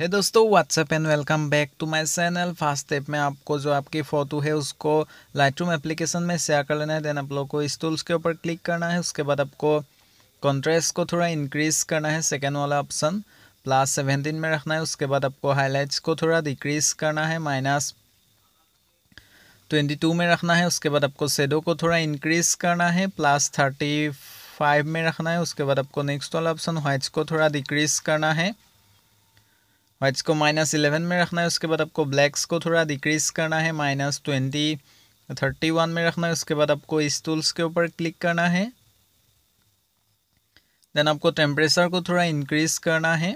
है hey दोस्तों what's up and welcome back to my channel fast step में आपको जो आपकी फ़ोटो है उसको लाइटरूम एप्लीकेशन में शेयर कर लेना है देन आप लोग को इस टूल्स के ऊपर क्लिक करना है उसके बाद आपको कॉन्ट्रेस्ट को थोड़ा इंक्रीज़ करना है सेकेंड वाला ऑप्शन प्लस सेवेंटीन में रखना है उसके बाद आपको हाईलाइट्स को थोड़ा डिक्रीज़ करना है माइनस ट्वेंटी टू में रखना है उसके बाद आपको सेडो को थोड़ा इंक्रीज़ करना है प्लस थर्टी फाइव में रखना है उसके बाद आपको नेक्स्ट वाला ऑप्शन व्हाइट्स को थोड़ा डिक्रीज़ करना है वाइट्स को माइनस इलेवन में रखना है उसके बाद आपको ब्लैक्स को थोड़ा डिक्रीज करना है माइनस ट्वेंटी थर्टी वन में रखना है उसके बाद आपको इस टूल्स के ऊपर क्लिक करना है देन आपको टेम्परेचर को थोड़ा इंक्रीज करना है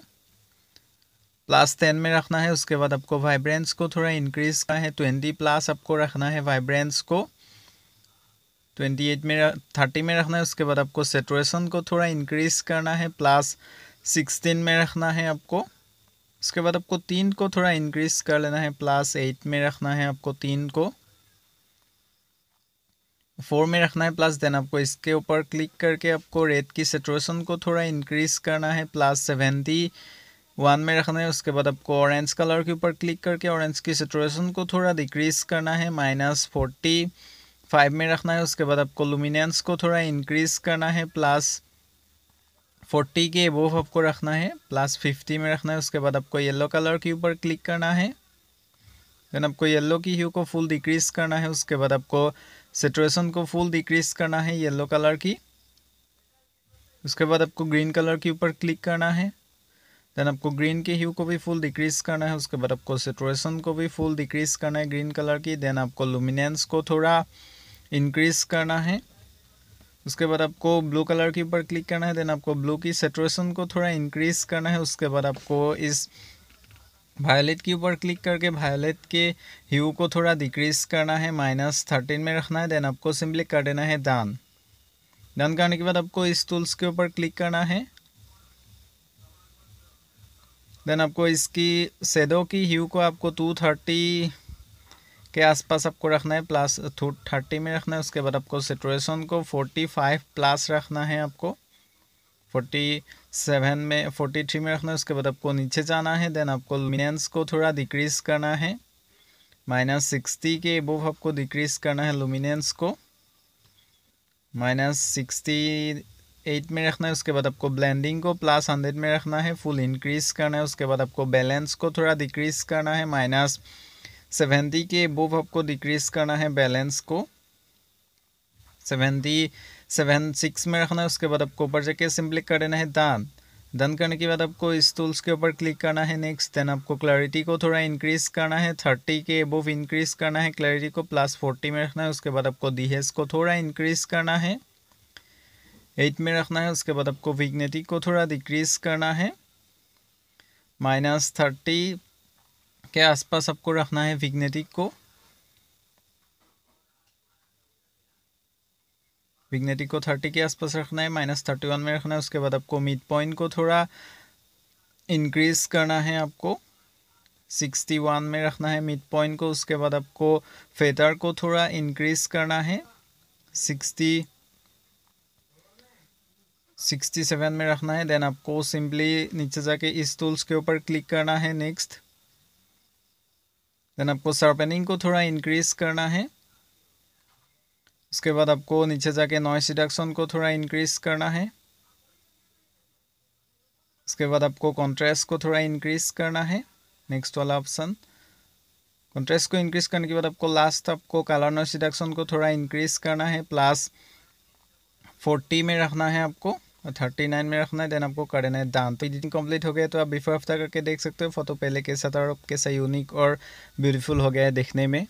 प्लस टेन में रखना है उसके बाद आपको वाइब्रेंस को थोड़ा इंक्रीज करना है ट्वेंटी प्लस आपको रखना है वाइब्रेंस को ट्वेंटी एट में थर्टी में रखना है उसके बाद आपको सेचुरेशन को थोड़ा इंक्रीज करना है प्लस सिक्सटीन में रखना है आपको उसके बाद आपको तीन को थोड़ा इंक्रीज कर लेना है प्लस एट में रखना है आपको तीन को फोर में रखना है प्लस देन आपको इसके ऊपर क्लिक करके आपको रेड की सेचुएसन को थोड़ा इंक्रीज करना है प्लस सेवेंटी वन में रखना है उसके बाद आपको ऑरेंज कलर के ऊपर क्लिक करके ऑरेंज की सेचुएसन को थोड़ा डिक्रीज करना है माइनस फोर्टी फाइव में रखना है उसके बाद आपको लुमिनेंस को थोड़ा इंक्रीज करना है प्लस फोर्टी के एबोव आपको रखना है प्लस फिफ्टी में रखना है उसके बाद आपको येलो कलर के ऊपर क्लिक करना है देन आपको येलो की ह्यू को फुल डिक्रीज करना है उसके बाद आपको सेचुएसन को फुल डिक्रीज करना है येलो कलर की उसके बाद आपको ग्रीन कलर के ऊपर क्लिक करना है देन आपको ग्रीन के ह्यू को भी फुल डिक्रीज करना है उसके बाद आपको सेचुएसन को भी फुल डिक्रीज करना है ग्रीन कलर की देन आपको लुमिनेंस को थोड़ा इंक्रीज करना है उसके बाद आपको ब्लू कलर के ऊपर क्लिक करना है देन आपको ब्लू की सेचुरेशन को थोड़ा इंक्रीज करना है उसके बाद आपको इस वायलेट के ऊपर क्लिक करके वायलेट के ह्यू को थोड़ा डिक्रीज करना है माइनस थर्टीन में रखना है देन आपको सिंपली कर देना है डन डन करने के बाद आपको इस टूल्स के ऊपर क्लिक करना है देन आपको इसकी सेदो की ह्यू को आपको टू थर्टी के आसपास आपको रखना है प्लस थू थर्टी में रखना है उसके बाद आपको सेचुरेशन को फोर्टी फाइव प्लस रखना है आपको फोर्टी सेवन में फोर्टी थ्री में रखना है उसके बाद आपको नीचे जाना है देन आपको लुमिनेंस को थोड़ा डिक्रीज करना है माइनस सिक्सटी के एबोव आपको डिक्रीज करना है लुमिनेंस को माइनस सिक्सटी एट में रखना है उसके बाद आपको ब्लेंडिंग को प्लस हंड्रेड में रखना है फुल इंक्रीज करना है उसके बाद आपको बैलेंस को थोड़ा डिक्रीज करना है माइनस सेवेंटी के अबोव आपको डिक्रीज करना है बैलेंस को सेवेंटी सेवन सिक्स में रखना है उसके बाद आपको ऊपर जाके सिंपली कर देना है दान डन करने के बाद आपको इस टूल्स के ऊपर क्लिक करना है नेक्स्ट देन आपको क्लैरिटी को थोड़ा इंक्रीज करना है थर्टी के अबोव इंक्रीज करना है क्लैरिटी को प्लस फोर्टी में रखना है उसके बाद आपको डीहेस को थोड़ा इंक्रीज करना है एट में रखना है उसके बाद आपको विग्नेटी को थोड़ा डिक्रीज करना है माइनस थर्टी के आसपास आपको रखना है विग्नेटिक को विग्नेटिक को थर्टी के आसपास रखना है माइनस थर्टी वन में रखना है उसके बाद आपको मिड पॉइंट को थोड़ा इंक्रीज करना है आपको सिक्सटी वन में रखना है मिड पॉइंट को उसके बाद आपको फेटर को थोड़ा इंक्रीज करना है सिक्सटी सिक्सटी सेवन में रखना है देन आपको सिंपली नीचे जाके इस टूल्स के ऊपर क्लिक करना है नेक्स्ट देन आपको शार्पनिंग को थोड़ा इंक्रीज करना है उसके बाद आपको नीचे जाके नॉइस रिडक्शन को थोड़ा इंक्रीज करना है उसके बाद आपको कॉन्ट्रेस्ट को थोड़ा इंक्रीज करना है नेक्स्ट वाला ऑप्शन कॉन्ट्रेस्ट को इंक्रीज करने के बाद आपको लास्ट आपको कलर नॉइस रिडक्शन को थोड़ा इंक्रीज करना है प्लस फोर्टी में रखना है आपको थर्टी नाइन में रखना है देन आपको करना है दान तो एडिटिंग कंप्लीट हो गया तो आप बिफोर आफ्टर करके देख सकते हो फोटो पहले के साथ और कैसा यूनिक और ब्यूटीफुल हो गया है देखने में